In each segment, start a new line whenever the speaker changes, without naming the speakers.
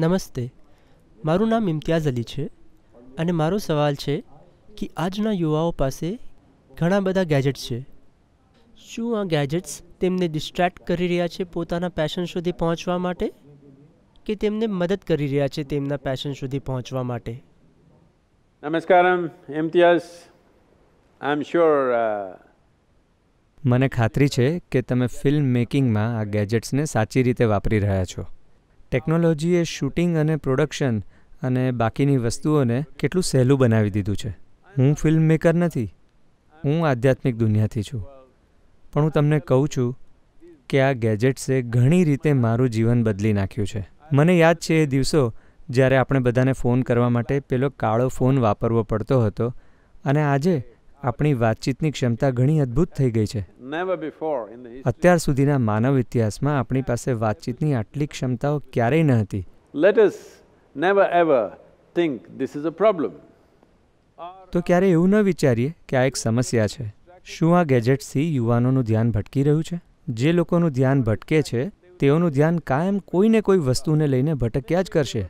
નમસ્તે મારું નામ ઇમ્તિયાઝ અલી છે અને મારો સવાલ છે કે આજના યુવાઓ પાસે ઘણા બધા ગેજેટ્સ છે શું આ ગેજેટ્સ તેમને ડિસ્ટ્રેક્ટ કરી રહ્યા છે પોતાના પેશન સુધી પહોંચવા માટે કે તેમને મદદ કરી રહ્યા છે તેમના પેશન સુધી પહોંચવા માટે નમસ્કારમ ઇમ્તિયાઝ આઈ એમ શ્યોર
મને ખાતરી છે કે તમે ફિલ્મ મેકિંગમાં આ ગેજેટ્સને સાચી રીતે વાપરી રહ્યા છો ટેકનોલોજીએ શૂટિંગ અને પ્રોડક્શન અને બાકીની વસ્તુઓને કેટલું સહેલું બનાવી દીધું છે હું ફિલ્મ મેકર નથી હું આધ્યાત્મિક દુનિયાથી છું પણ હું તમને કહું છું કે આ ગેજેટ્સે ઘણી રીતે મારું જીવન બદલી નાખ્યું છે મને યાદ છે એ દિવસો જ્યારે આપણે બધાને ફોન કરવા માટે પેલો કાળો ફોન વાપરવો પડતો હતો અને આજે આપણી વાતચીતની ક્ષમતા ઘણી અદ્ભુત થઈ ગઈ છે અત્યાર સુધીના માનવ ઇતિહાસમાં આપણી પાસે વાતચીતની આટલી ક્ષમતાઓ ક્યારેય ન હતી let us never ever think this is a problem તો ક્યારે એવું ન વિચારીએ કે આ એક સમસ્યા છે શું આ ગેજેટ્સથી યુવાનોનું ધ્યાન ભટકી રહ્યું છે જે લોકોનું ધ્યાન ભટકે છે તેઓનું ધ્યાન કાયમ કોઈને કોઈ વસ્તુને લઈને ભટક્યા જ કરશે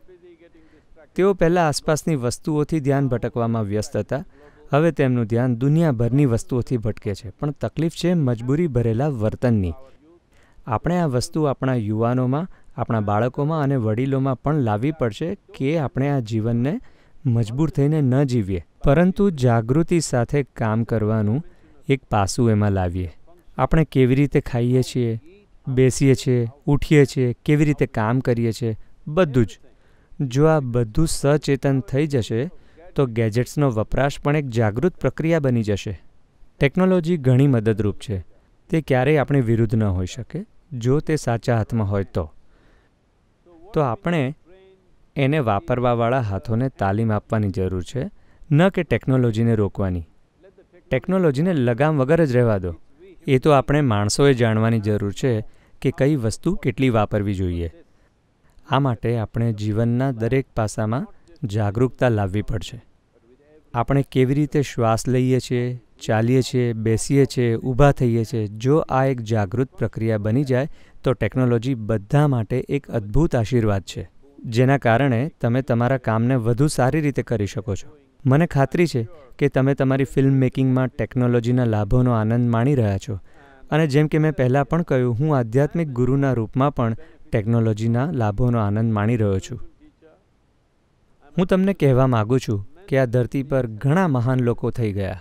તેઓ પહેલાં આસપાસની વસ્તુઓથી ધ્યાન ભટકવામાં વ્યસ્ત હતા હવે તેમનું ધ્યાન દુનિયાભરની વસ્તુઓથી ભટકે છે પણ તકલીફ છે મજબૂરી ભરેલા વર્તનની આપણે આ વસ્તુ આપણા યુવાનોમાં આપણા બાળકોમાં અને વડીલોમાં પણ લાવવી પડશે કે આપણે આ જીવનને મજબૂર થઈને ન જીવીએ પરંતુ જાગૃતિ સાથે કામ કરવાનું એક પાસું એમાં લાવીએ આપણે કેવી રીતે ખાઈએ છીએ બેસીએ છીએ ઉઠીએ છીએ કેવી રીતે કામ કરીએ છીએ બધું જ જો આ બધું સચેતન થઈ જશે તો ગેજેટ્સનો વપરાશ પણ એક જાગૃત પ્રક્રિયા બની જશે ટેકનોલોજી ઘણી મદદરૂપ છે તે ક્યારેય આપણે વિરુદ્ધ ન હોઈ શકે જો તે સાચા હાથમાં હોય તો તો આપણે એને વાપરવાવાળા હાથોને તાલીમ આપવાની જરૂર છે ન કે ટેકનોલોજીને રોકવાની ટેકનોલોજીને લગામ વગર જ રહેવા દો એ તો આપણે માણસોએ જાણવાની જરૂર છે કે કઈ વસ્તુ કેટલી વાપરવી જોઈએ આ માટે આપણે જીવનના દરેક પાસામાં જાગૃતતા લાવવી પડશે આપણે કેવી રીતે શ્વાસ લઈએ છીએ ચાલીએ છીએ બેસીએ છીએ ઊભા થઈએ છીએ જો આ એક જાગૃત પ્રક્રિયા બની જાય તો ટેકનોલોજી બધા માટે એક અદ્ભુત આશીર્વાદ છે જેના કારણે તમે તમારા કામને વધુ સારી રીતે કરી શકો છો મને ખાતરી છે કે તમે તમારી ફિલ્મ મેકિંગમાં ટેકનોલોજીના લાભોનો આનંદ માણી રહ્યા છો અને જેમ કે મેં પહેલાં પણ કહ્યું હું આધ્યાત્મિક ગુરુના રૂપમાં પણ ટેકનોલોજીના લાભોનો આનંદ માણી રહ્યો છું હું તમને કહેવા માગું છું કે આ ધરતી પર ઘણા મહાન લોકો થઈ ગયા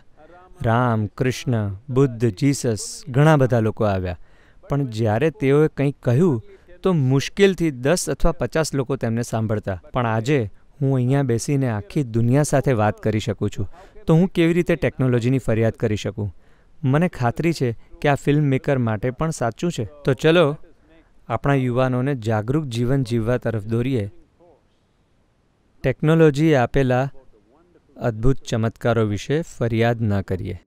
રામ કૃષ્ણ બુદ્ધ જીસસ ઘણા બધા લોકો આવ્યા પણ જ્યારે તેઓએ કંઈક કહ્યું તો મુશ્કેલથી દસ અથવા પચાસ લોકો તેમને સાંભળતા પણ આજે હું અહીંયા બેસીને આખી દુનિયા સાથે વાત કરી શકું છું તો હું કેવી રીતે ટેકનોલોજીની ફરિયાદ કરી શકું મને ખાતરી છે કે આ ફિલ્મ મેકર માટે પણ સાચું છે તો ચલો આપણા યુવાનોને જાગૃત જીવન જીવવા તરફ દોરીએ ટેકનોલોજીએ આપેલા અદ્ભુત ચમત્કારો વિશે ફરિયાદ ન કરીએ